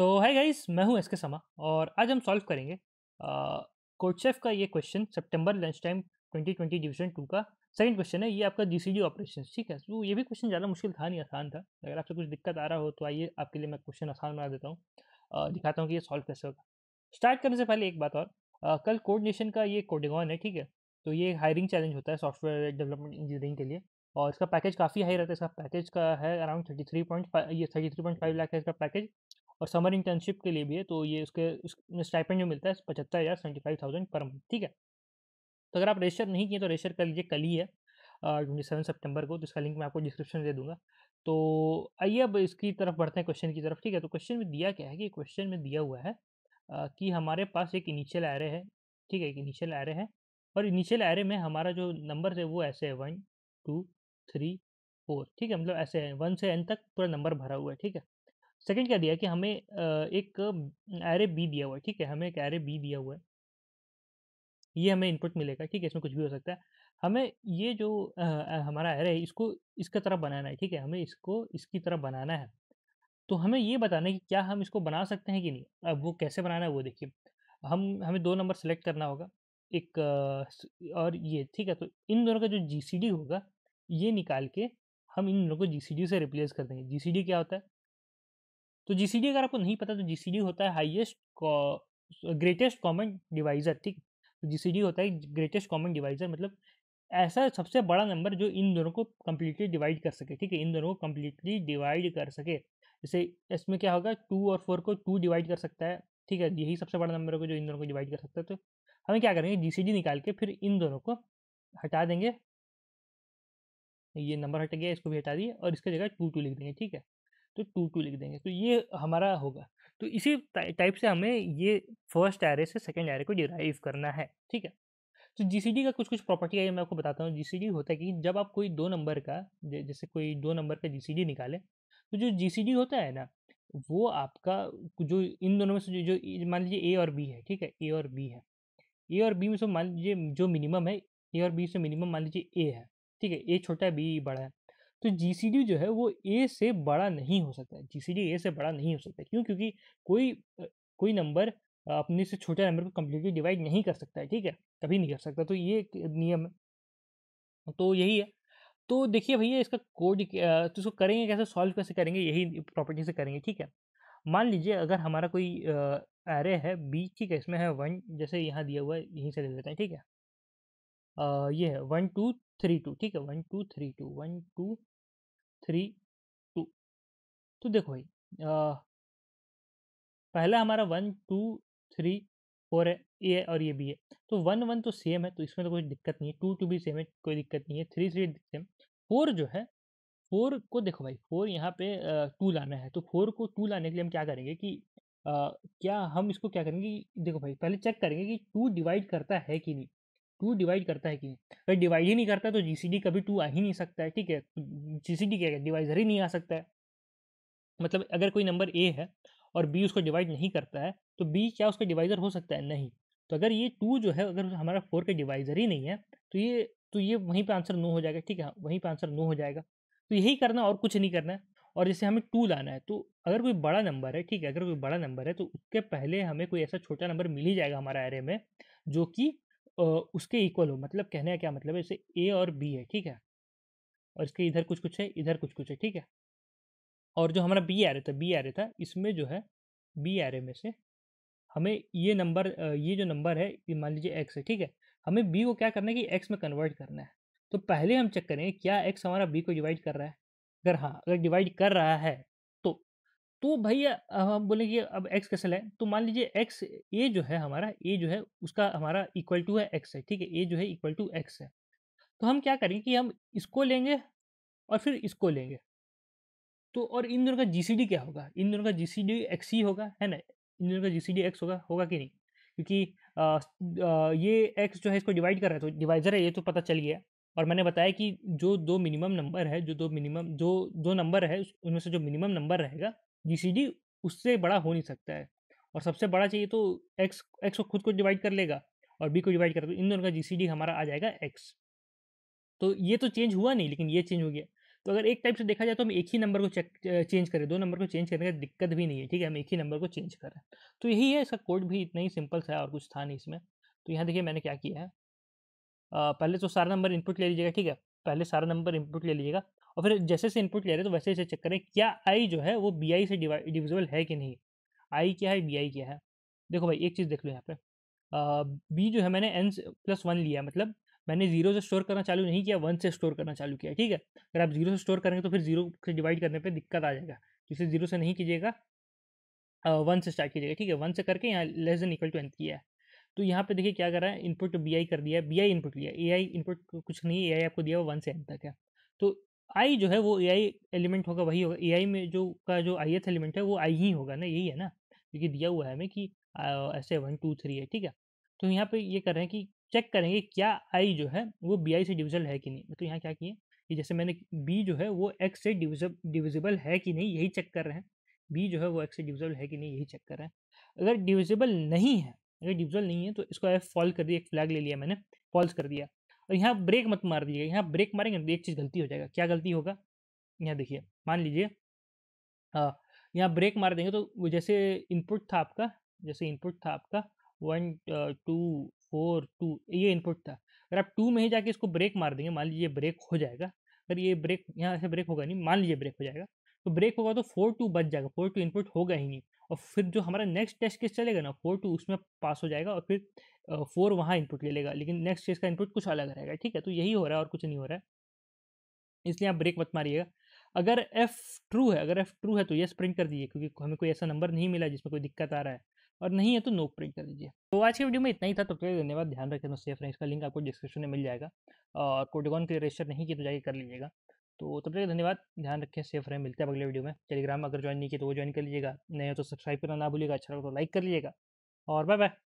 तो है गाइस मैं हूं एसके समा और आज हम सॉल्व करेंगे कोडशेफ का ये क्वेश्चन सितंबर लंच टाइम 2020 डिवीजन टू का सेकंड क्वेश्चन है ये आपका जी सी ऑपरेशन ठीक है तो ये भी क्वेश्चन ज़्यादा मुश्किल था नहीं आसान था अगर आपसे कुछ दिक्कत आ रहा हो तो आइए आपके लिए मैं क्वेश्चन आसान बना देता हूँ दिखाता हूँ कि ये सॉल्व कैसे होगा स्टार्ट करने से पहले एक बात और आ, कल कोर्डिनेशन का ये कोडिगॉन है ठीक है तो ये हायरिंग चैलेंज होता है सॉफ्टवेयर डेवलपमेंट इंजीनियरिंग के लिए और इसका पैकेज काफ़ी हाई रहता है इसका पैकेज का है around thirty three point five ये thirty three point five lakh है इसका पैकेज और समर इंटर्नशिप के लिए भी है तो ये उसके उसमें स्टाइपेंड जो मिलता है पचहत्तर हज़ार seventy five thousand per month ठीक है तो अगर आप रजिस्टर नहीं किए तो रजिस्टर कर लीजिए कल ही है ट्वेंटी सेवन सेप्टेम्बर को तो इसका लिंक मैं आपको डिस्क्रिप्शन दे दूँगा तो आइए अब इसकी तरफ बढ़ते हैं क्वेश्चन की तरफ ठीक है तो क्वेश्चन में दिया क्या है कि क्वेश्चन में दिया हुआ है कि हमारे पास एक इनिशियल एरे है ठीक है एक इनिशियल एरे है और इनिशियल एरे में हमारा जो नंबर है वो ऐसे है वन टू थ्री फोर ठीक है मतलब ऐसे है वन से एन तक पूरा नंबर भरा हुआ है ठीक है सेकंड क्या दिया कि हमें एक एरे बी दिया हुआ है, ठीक है? हमें एक एरे बी दिया हुआ है। ये हमें इनपुट मिलेगा, ठीक है? इसमें कुछ भी हो सकता है। हमें ये जो आ, हमारा एरे है इसको इसका तरह बनाना है, ठीक है? हमें इसको इसकी तरह बनाना है। तो हमें ये बताना है कि क्या हम इसको बना सकते हैं कि नहीं? अब वो कैसे बनाना है वो देखिए। हम हमें दो नंबर सेलेक्ट करना होगा, एक और ये, ठीक है? तो इन दोनों का जो जी होगा, ये निकाल के हम इन दोनों को जी से रिप्लेस कर देंगे। जी क्या होता है? तो जी अगर आपको नहीं पता तो जी होता है हाइएस्ट ग्रेटेस्ट कॉमन डिवाइजर ठीक तो जी होता है ग्रेटेस्ट कॉमन डिवाइजर मतलब ऐसा सबसे बड़ा नंबर जो इन दोनों को कम्प्लीटली डिवाइड कर सके ठीक है इन दोनों को कम्प्लीटली डिवाइड कर सके जैसे इसमें क्या होगा टू और फोर को टू डिवाइड कर सकता है ठीक है यही सबसे बड़ा नंबर होगा जो इन दोनों को डिवाइड कर सकता है तो हमें क्या करेंगे जी निकाल के फिर इन दोनों को हटा देंगे ये नंबर हट गया इसको भी हटा दिए और इसके जगह टू टू लिख देंगे ठीक है तो टू टू लिख देंगे तो ये हमारा होगा तो इसी टाइप से हमें ये फर्स्ट एरे से सेकेंड एरे को डिराइव करना है ठीक है तो जी का कुछ कुछ प्रॉपर्टी है मैं आपको बताता हूँ जी होता है कि जब आप कोई दो नंबर का जैसे कोई दो नंबर का जी निकालें तो जो जी होता है ना वो आपका जो इन दोनों में से जो, जो मान लीजिए ए और बी है ठीक है ए और बी है ए और बी में से मान लीजिए जो मिनिमम है ए और बी से मिनिमम मान लीजिए ए है ठीक है ए छोटा है बी बड़ा है तो जी जो है वो ए से बड़ा नहीं हो सकता जी ए से बड़ा नहीं हो सकता क्यों क्योंकि कोई कोई नंबर अपने से छोटे नंबर को कम्प्लीटली डिवाइड नहीं कर सकता है ठीक है कभी नहीं कर सकता तो ये नियम है तो यही है तो देखिए भैया इसका कोड तो इसको करेंगे कैसे सॉल्व कैसे करेंगे यही प्रॉपर्टी से करेंगे ठीक है मान लीजिए अगर हमारा कोई एरे है बी ठीक है इसमें है वन जैसे यहाँ दिया हुआ है यहीं से ले लेते हैं ठीक है आ, ये है वन टू थ्री टू ठीक है one two three two one two three two तो देखो भाई पहला हमारा वन टू थ्री फोर है ए और ये बी है तो वन वन तो सेम है तो इसमें तो कोई दिक्कत नहीं है टू टू भी सेम है कोई दिक्कत नहीं है थ्री थ्री सेम फोर जो है फोर को देखो भाई फोर यहाँ पे टू लाना है तो फोर को टू लाने के लिए हम क्या करेंगे कि आ, क्या हम इसको क्या करेंगे देखो भाई पहले चेक करेंगे कि टू डिवाइड करता है कि नहीं टू डिवाइड करता है कि अगर डिवाइड ही नहीं करता तो जी कभी टू आ ही नहीं सकता है ठीक है जी क्या है डिवाइजर ही नहीं आ सकता है मतलब अगर कोई नंबर ए है और बी उसको डिवाइड नहीं करता है तो बी क्या उसका डिवाइजर हो सकता है नहीं तो अगर ये टू जो है अगर हमारा फोर का डिवाइजर ही नहीं है तो ये तो ये वहीं पर आंसर नो हो जाएगा ठीक है हाँ, वहीं पर आंसर नो हो जाएगा तो यही करना और कुछ नहीं करना है और जैसे हमें टू लाना है तो अगर कोई बड़ा नंबर है ठीक है अगर कोई बड़ा नंबर है तो उसके पहले हमें कोई ऐसा छोटा नंबर मिल ही जाएगा हमारा एरे में जो कि उसके इक्वल हो मतलब कहने का क्या मतलब है जैसे ए और बी है ठीक है और इसके इधर कुछ कुछ है इधर कुछ कुछ है ठीक है और जो हमारा बी एरे था बी एरे था इसमें जो है बी एरे में से हमें ये नंबर ये जो नंबर है ये मान लीजिए एक्स है ठीक है हमें बी को क्या करना है कि एक्स में कन्वर्ट करना है तो पहले हम चेक करेंगे क्या एक्स हमारा बी को डिवाइड कर रहा है अगर हाँ अगर डिवाइड कर रहा है तो अब हम बोलेंगे अब एक्स कैसे लाए तो मान लीजिए एक्स ए जो है हमारा ए जो है उसका हमारा इक्वल टू है एक्स है ठीक है ए जो है इक्वल टू एक्स है तो हम क्या करेंगे कि हम इसको लेंगे और फिर इसको लेंगे तो और इन दोनों का जी क्या होगा इन दोनों का जी सी एक्स ही होगा है ना इन दोनों का जी सी एक्स होगा होगा कि नहीं क्योंकि आ, आ, ये एक्स जो है इसको डिवाइड कर रहा है तो डिवाइजर है ये तो पता चल गया और मैंने बताया कि जो दो मिनिमम नंबर है जो दो मिनिमम जो दो नंबर है उनमें से जो मिनिमम नंबर रहेगा जी उससे बड़ा हो नहीं सकता है और सबसे बड़ा चाहिए तो एक्स एक्स को खुद को डिवाइड कर लेगा और बी को डिवाइड कर तो इन दोनों का जी हमारा आ जाएगा एक्स तो ये तो चेंज हुआ नहीं लेकिन ये चेंज हो गया तो अगर एक टाइप से देखा जाए तो हम एक ही नंबर को चेक चेंज करें दो नंबर को चेंज करने का दिक्कत भी नहीं है ठीक है हम एक ही नंबर को चेंज करें तो यही है इसका कोड भी इतना ही सिंपल सा है और कुछ था नहीं इसमें तो यहाँ देखिए मैंने क्या किया है पहले तो सारा नंबर इनपुट ले लीजिएगा ठीक है पहले सारा नंबर इनपुट ले लीजिएगा और फिर जैसे से इनपुट ले रहे हैं तो वैसे इसे चेक करें क्या आई जो है वो बी आई से डिविजिबल है कि नहीं आई क्या है बी आई क्या है देखो भाई एक चीज़ देख लो यहाँ पे बी जो है मैंने एन प्लस वन लिया मतलब मैंने जीरो से स्टोर करना चालू नहीं किया वन से स्टोर करना चालू किया ठीक है अगर आप जीरो से स्टोर करेंगे तो फिर जीरो से डिवाइड करने पर दिक्कत आ जाएगा जिसे जीरो से नहीं कीजिएगा वन से स्टार्ट कीजिएगा ठीक है वन से करके यहाँ less than equal to N किया है तो यहाँ पे देखिए क्या कर रहा है इनपुट बी आई कर दिया बी आई इनपुट लिया ए आई इनपुट कुछ नहीं ए आई आपको दिया वो वन से एन तक है तो आई जो है वो ए आई एलिमेंट होगा वही होगा ए आई में जो का जो आई एथ एलिमेंट है वो आई ही होगा ना यही है ना क्योंकि दिया हुआ है हमें कि ऐसे वन टू थ्री है ठीक है तो यहाँ पे ये कर रहे हैं कि चेक करेंगे क्या आई जो है वो बी आई से डिविजल है कि नहीं तो यहाँ क्या किए कि जैसे मैंने बी जो है वो एक्स से डिविजब डिविजिबल है कि नहीं यही चेक कर रहे हैं बी जो है वो एक्स से डिविजल है कि नहीं यही चेक कर रहे हैं अगर डिविजिबल नहीं है अगर डिविजल नहीं है तो इसको एफ फॉल कर दिया एक फ्लैग ले लिया मैंने फॉल्स कर दिया और तो यहाँ ब्रेक मत मार दीजिएगा यहाँ ब्रेक मारेंगे तो एक चीज़ गलती हो जाएगा क्या गलती होगा यहाँ देखिए मान लीजिए हाँ, यहाँ ब्रेक मार देंगे तो जैसे इनपुट था आपका जैसे इनपुट था आपका वन टू फोर टू ये इनपुट था अगर आप टू में ही जाके इसको ब्रेक मार देंगे मान लीजिए ब्रेक हो जाएगा अगर ये ब्रेक यहाँ ऐसे ब्रेक होगा नहीं मान लीजिए ब्रेक हो जाएगा तो ब्रेक होगा तो फोर टू बच जाएगा फोर टू इनपुट होगा ही नहीं और फिर जो हमारा नेक्स्ट टेस्ट केस चलेगा ना फोर टू उसमें पास हो जाएगा और फिर फोर वहाँ इनपुट ले लेगा लेकिन नेक्स्ट टेस्ट का इनपुट कुछ अलग रहेगा ठीक है तो यही हो रहा है और कुछ नहीं हो रहा है इसलिए आप ब्रेक मत मारिएगा अगर एफ़ ट्रू है अगर एफ़ ट्रू है तो येस प्रिंट कर दीजिए क्योंकि हमें कोई ऐसा नंबर नहीं मिला जिसमें कोई दिक्कत आ रहा है और नहीं है तो नो प्रिंट कर दीजिए तो आज के वीडियो में इतना ही था तब तक धन्यवाद ध्यान रखें सेफ रहें इसका लिंक आपको डिस्क्रिप्शन में मिल जाएगा और कोडिकॉन रजिस्टर नहीं किया तो जाके कर लीजिएगा तो तब तक धन्यवाद ध्यान रखें सेफ रहें मिलते हैं अगले वीडियो में टेलीग्राम अगर ज्वाइन नहीं किया तो वो ज्वाइन कर लीजिएगा नहीं हो तो सब्सक्राइब करना ना भूलिएगा अच्छा लगा तो लाइक कर लीजिएगा और बाय बाय